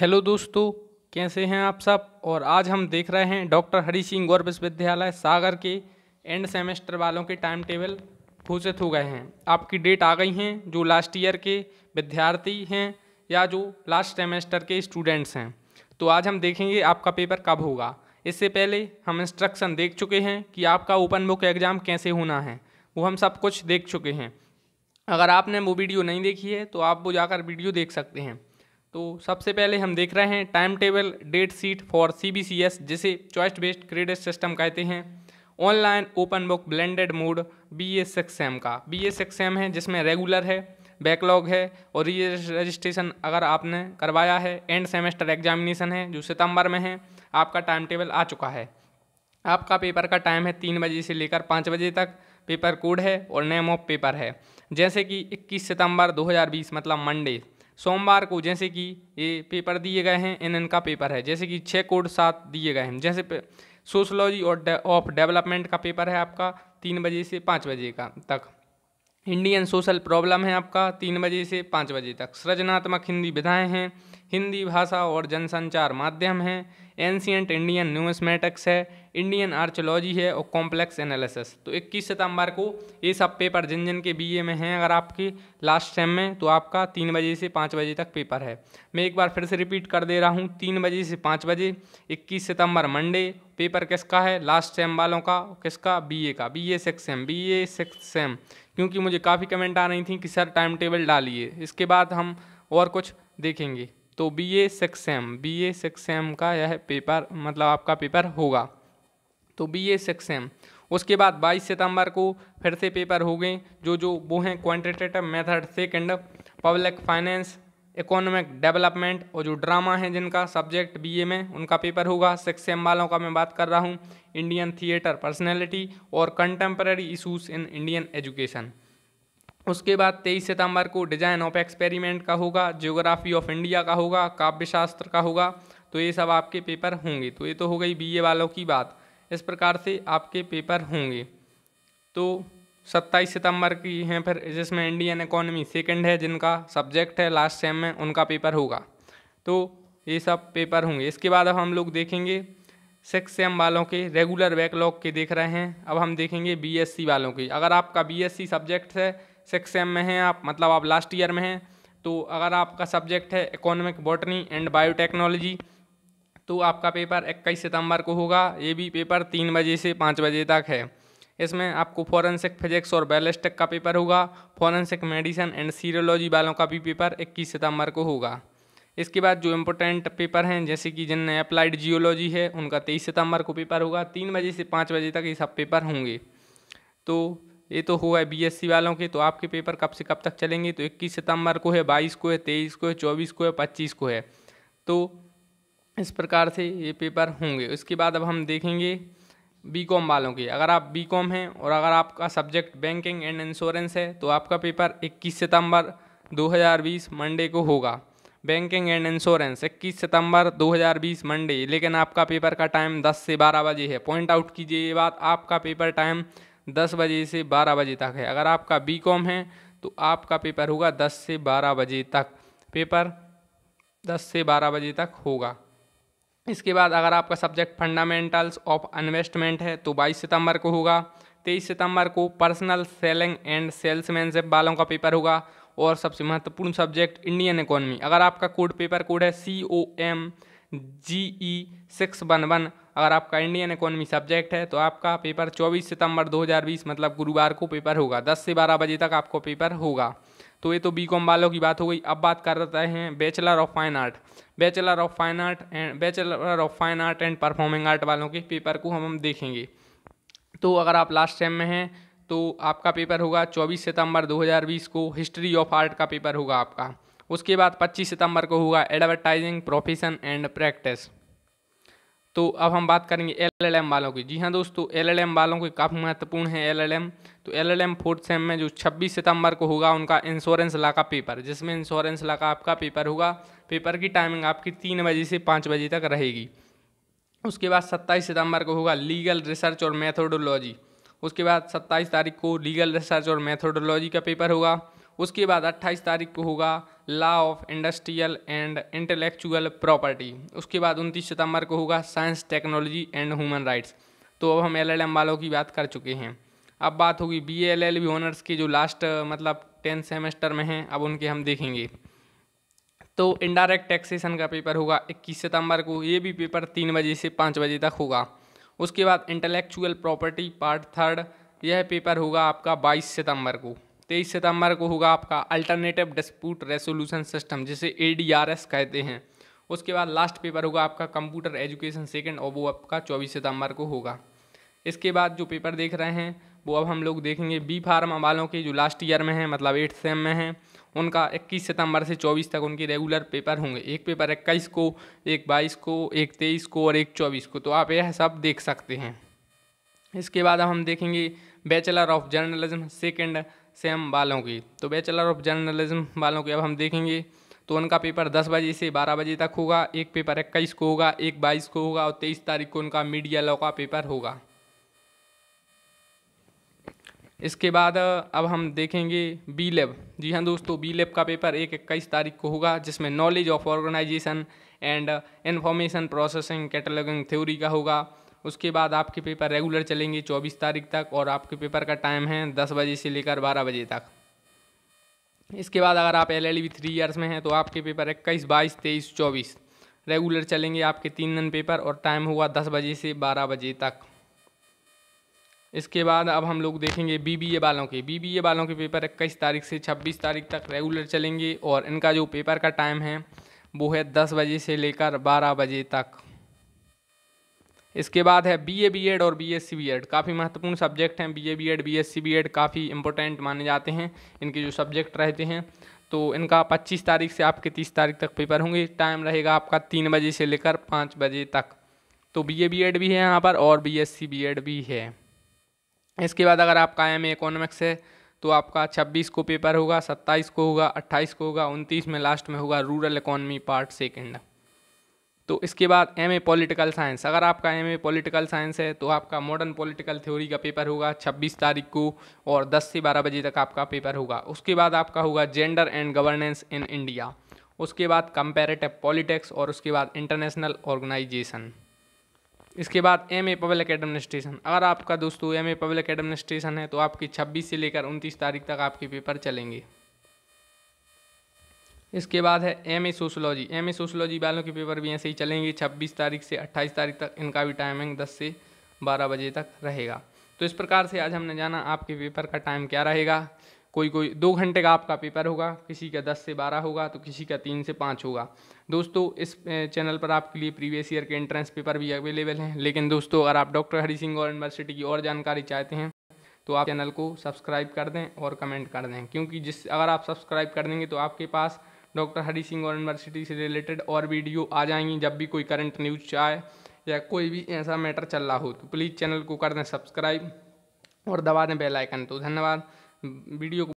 hello दोस्तों कैसे हैं आप सब और आज हम देख रहे हैं डॉक्टर हरी सिंह गौर विश्वविद्यालय सागर के एंड सेमेस्टर वालों के टाइम टेबल घोषित हो गए हैं आपकी डेट आ गई हैं जो लास्ट ईयर के विद्यार्थी हैं या जो लास्ट सेमेस्टर के स्टूडेंट्स हैं तो आज हम देखेंगे आपका पेपर कब होगा इससे पहले हम इंस्ट्रक्शन देख चुके हैं कि आपका ओपन बुक एग्ज़ाम कैसे होना है वो हम सब कुछ देख चुके हैं अगर आपने वो वीडियो नहीं देखी है तो आप वो जाकर वीडियो देख सकते हैं तो सबसे पहले हम देख रहे हैं time table date sheet for CBCS जिसे चॉइस बेस्ड क्रेडिट सिस्टम कहते हैं online open book blended mode B S M का बी एस एम है जिसमें रेगुलर है बैकलॉग है और रजिस्ट्रेशन अगर आपने करवाया है एंड सेमेस्टर एग्जामिनेशन है जो सितंबर में है आपका टाइम टेबल आ चुका है आपका पेपर का टाइम है तीन बजे से लेकर पाँच बजे तक पेपर कोड है और नेम ऑफ पेपर है जैसे कि 21 सितंबर 2020 मतलब मंडे सोमवार को जैसे कि ये पेपर दिए गए हैं एन का पेपर है जैसे कि छः कोड सात दिए गए हैं जैसे सोशलॉजी और ऑफ डेवलपमेंट का पेपर है आपका तीन बजे से पाँच बजे का तक इंडियन सोशल प्रॉब्लम है आपका तीन बजे से पाँच बजे तक सृजनात्मक हिंदी विधाएँ हैं हिंदी भाषा और जनसंचार माध्यम हैं एंशियंट इंडियन मैटक्स है इंडियन आर्चोलॉजी है और कॉम्प्लेक्स एनालिसिस तो 21 सितंबर को ये सब पेपर जिन जिन के बीए में हैं अगर आपके लास्ट सेम में तो आपका तीन बजे से पाँच बजे तक पेपर है मैं एक बार फिर से रिपीट कर दे रहा हूँ तीन बजे से पाँच बजे इक्कीस सितम्बर मंडे पेपर किसका है लास्ट सेम वालों का किसका बीए का BA six sem B six sem क्योंकि मुझे काफ़ी कमेंट आ रही थी कि सर टाइम टेबल डालिए इसके बाद हम और कुछ देखेंगे तो B A six M B A six M का यह पेपर मतलब आपका पेपर होगा तो बी ए एम उसके बाद 22 सितंबर को फिर से पेपर हो गए जो जो वो हैं quantitative method second public finance economic development और जो ड्रामा है जिनका सब्जेक्ट बीए में उनका पेपर होगा सिक्स एम वालों का मैं बात कर रहा हूँ इंडियन थिएटर पर्सनैलिटी और contemporary issues in Indian education उसके बाद तेईस सितंबर को डिजाइन ऑफ एक्सपेरिमेंट का होगा ज्योग्राफी ऑफ इंडिया का होगा काव्य शास्त्र का होगा तो ये सब आपके पेपर होंगे तो ये तो हो गई बीए वालों की बात इस प्रकार से आपके पेपर होंगे तो सत्ताईस सितंबर की हैं फिर जिसमें इंडियन इकोनॉमी सेकंड है जिनका सब्जेक्ट है लास्ट सेम में उनका पेपर होगा तो ये सब पेपर होंगे इसके बाद अब हम लोग देखेंगे सिक्स सेम वालों के रेगुलर बैकलॉग के देख रहे हैं अब हम देखेंगे बीएससी वालों की अगर आपका बीएससी सब्जेक्ट है सिक्स सेम में हैं आप मतलब आप लास्ट ईयर में हैं तो अगर आपका सब्जेक्ट है इकोनॉमिक बॉटनी एंड बायोटेक्नोलॉजी तो आपका पेपर इक्कीस सितंबर को होगा ये भी पेपर तीन बजे से पाँच बजे तक है इसमें आपको फॉरेंसिक फिजिक्स और बैलिस्टिक का पेपर होगा फॉरेंसिक मेडिसिन एंड सीरोलॉजी वालों का भी पेपर इक्कीस सितंबर को होगा इसके बाद जो इम्पोर्टेंट पेपर हैं जैसे कि जिनने अप्लाइड जियोलॉजी है उनका तेईस सितंबर को पेपर होगा तीन बजे से पाँच बजे तक ये सब पेपर होंगे तो ये तो हुआ है बीएससी वालों के तो आपके पेपर कब से कब तक चलेंगे तो इक्कीस सितंबर को है बाईस को है तेईस को है चौबीस को है पच्चीस को है तो इस प्रकार से ये पेपर होंगे उसके बाद अब हम देखेंगे बी कॉम वालों के अगर आप बी कॉम हैं और अगर आपका सब्जेक्ट बैंकिंग एंड इंश्योरेंस है तो आपका पेपर 21 सितंबर 2020 मंडे को होगा बैंकिंग एंड इंश्योरेंस 21 सितंबर 2020 मंडे लेकिन आपका पेपर का टाइम 10 से 12 बजे है पॉइंट आउट कीजिए ये बात आपका पेपर टाइम 10 बजे से 12 बजे तक है अगर आपका कॉम है तो आपका पेपर होगा दस से बारह बजे तक पेपर दस से बारह बजे तक होगा इसके बाद अगर आपका सब्जेक्ट फंडामेंटल्स ऑफ इन्वेस्टमेंट है तो 22 सितंबर को होगा 23 सितंबर को पर्सनल सेलिंग एंड सेल्समैनशिप वालों का पेपर होगा और सबसे महत्वपूर्ण सब्जेक्ट इंडियन इकोनॉमी अगर आपका कोड पेपर कोड है C O M G E six one one अगर आपका इंडियन इकोनॉमी सब्जेक्ट है तो आपका पेपर 24 सितंबर 2020 मतलब गुरुवार को पेपर होगा 10 से 12 बजे तक आपको पेपर होगा तो ये तो बी कॉम वालों की बात हो गई अब बात कर रहे हैं bachelor of fine art bachelor of fine art and bachelor of fine art and performing art वालों के पेपर को हम हम देखेंगे तो अगर आप लास्ट टाइम में हैं तो आपका पेपर होगा 24 सितंबर 2020 को हिस्ट्री ऑफ आर्ट का पेपर होगा आपका उसके बाद 25 सितंबर को होगा एडवर्टाइजिंग प्रोफेशन एंड प्रैक्टिस तो अब हम बात करेंगे एलएलएम वालों की जी हाँ दोस्तों एलएलएम वालों की काफ़ी महत्वपूर्ण है एलएलएम तो एलएलएम फोर्थ सेम में जो 26 सितंबर को होगा उनका इंश्योरेंस ला का पेपर जिसमें इंश्योरेंस ला का आपका पेपर होगा पेपर की टाइमिंग आपकी तीन बजे से पाँच बजे तक रहेगी उसके बाद सत्ताईस सितंबर को होगा लीगल रिसर्च और मैथोडोलॉजी उसके बाद सत्ताईस तारीख को लीगल रिसर्च और मैथोडोलॉजी का पेपर होगा उसके बाद अट्ठाईस तारीख को होगा law of industrial and intellectual property उसके बाद उनतीस सितंबर को होगा science technology and human rights तो अब हम एलएलएम वालों की बात कर चुके हैं अब बात होगी B L L B honours की जो लास्ट मतलब टेंथ सेमेस्टर में हैं अब उनके हम देखेंगे तो इनडायरेक्ट टैक्सेशन का पेपर होगा इक्कीस सितंबर को ये भी पेपर तीन बजे से पाँच बजे तक होगा उसके बाद इंटेलेक्चुअल प्रॉपर्टी पार्ट थर्ड यह पेपर होगा आपका बाईस सितंबर को तेईस सितंबर को होगा आपका अल्टरनेटिव डिस्प्यूट रेसोल्यूशन सिस्टम जिसे ए कहते हैं उसके बाद लास्ट पेपर होगा आपका कंप्यूटर एजुकेशन सेकेंड और वो आपका चौबीस सितंबर को होगा इसके बाद जो पेपर देख रहे हैं वो अब हम लोग देखेंगे बी फार्मा वालों के जो लास्ट ईयर में हैं मतलब एट्थ सेम में हैं उनका 21 सितंबर से 24 तक उनके रेगुलर पेपर होंगे एक पेपर 21 को एक 22 को एक 23 को और एक 24 को तो आप यह सब देख सकते हैं इसके बाद अब हम देखेंगे bachelor of journalism second sem वालों की तो बैचलर ऑफ जर्नलिज्म वालों की अब हम देखेंगे तो उनका पेपर दस बजे से बारह बजे तक होगा एक पेपर इक्कीस को होगा एक बाईस को होगा और तेईस तारीख को उनका मीडिया लॉ का पेपर होगा इसके बाद अब हम देखेंगे बी लेब जी हाँ दोस्तों बी लेब का पेपर एक इक्कीस तारीख को होगा जिसमें knowledge of organisation and information processing cataloguing theory का होगा उसके बाद आपके पेपर रेगुलर चलेंगे चौबीस तारीख तक और आपके पेपर का टाइम है दस बजे से लेकर बारह बजे तक इसके बाद अगर आप L L B three years में हैं तो आपके पेपर इक्कीस बाईस तेईस चौबीस रेगुलर चलेंगे आपके तीन दिन पेपर और टाइम होगा दस बजे से बारह बजे तक इसके बाद अब हम लोग देखेंगे बीबीए वालों के बीबीए वालों के पेपर इक्कीस तारीख से छब्बीस तारीख तक रेगुलर चलेंगे और इनका जो पेपर का टाइम है वो है दस बजे से लेकर बारह बजे तक इसके बाद है बी ए बी एड और B S C B Ed काफ़ी महत्वपूर्ण सब्जेक्ट हैं B A B Ed B S C B Ed काफ़ी इंपॉर्टेंट माने जाते हैं इनके जो सब्जेक्ट रहते हैं तो इनका 25 तारीख से आपके 30 तारीख तक पेपर होंगे टाइम रहेगा आपका तीन बजे से लेकर पाँच बजे तक तो बी ए बी एड भी है यहाँ पर और B S C B Ed भी है इसके बाद अगर आपका एम ए इकोनॉमिक्स है तो आपका 26 को पेपर होगा 27 को होगा 28 को होगा 29 में लास्ट में होगा रूरल इकोनॉमी पार्ट सेकेंड तो इसके बाद एम ए पोलिटिकल साइंस अगर आपका एम ए पोलिटिकल साइंस है तो आपका मॉडर्न पोलिटिकल थ्योरी का पेपर होगा 26 तारीख को और 10 से 12 बजे तक आपका पेपर होगा उसके बाद आपका होगा gender and governance in India उसके बाद कंपेरेटिव पॉलिटिक्स और उसके बाद इंटरनेशनल ऑर्गेनाइजेशन इसके बाद एम ए पब्लिक एडमिनिस्ट्रेशन अगर आपका दोस्तों एम ए पब्लिक एडमिनिस्ट्रेशन है तो आपकी 26 से लेकर 29 तारीख तक आपके पेपर चलेंगे इसके बाद है M A sociology M A sociology वालों के पेपर भी ऐसे ही चलेंगे 26 तारीख से 28 तारीख तक इनका भी टाइमिंग 10 से 12 बजे तक रहेगा तो इस प्रकार से आज हमने जाना आपके पेपर का टाइम क्या रहेगा कोई कोई दो घंटे का आपका पेपर होगा किसी का दस से बारह होगा तो किसी का तीन से पाँच होगा दोस्तों इस चैनल पर आपके लिए प्रीवियस ईयर के एंट्रेंस पेपर भी अवेलेबल हैं लेकिन दोस्तों अगर आप डॉक्टर हरी सिंह और यूनिवर्सिटी की और जानकारी चाहते हैं तो आप चैनल को सब्सक्राइब कर दें और कमेंट कर दें क्योंकि जिस अगर आप सब्सक्राइब कर देंगे तो आपके पास डॉक्टर हरी सिंह और यूनिवर्सिटी से रिलेटेड और वीडियो आ जाएंगी जब भी कोई करंट न्यूज चाहे या कोई भी ऐसा मैटर चल रहा हो तो प्लीज़ चैनल को कर दें सब्सक्राइब और दबा दें बेल आइकन तो धन्यवाद वीडियो को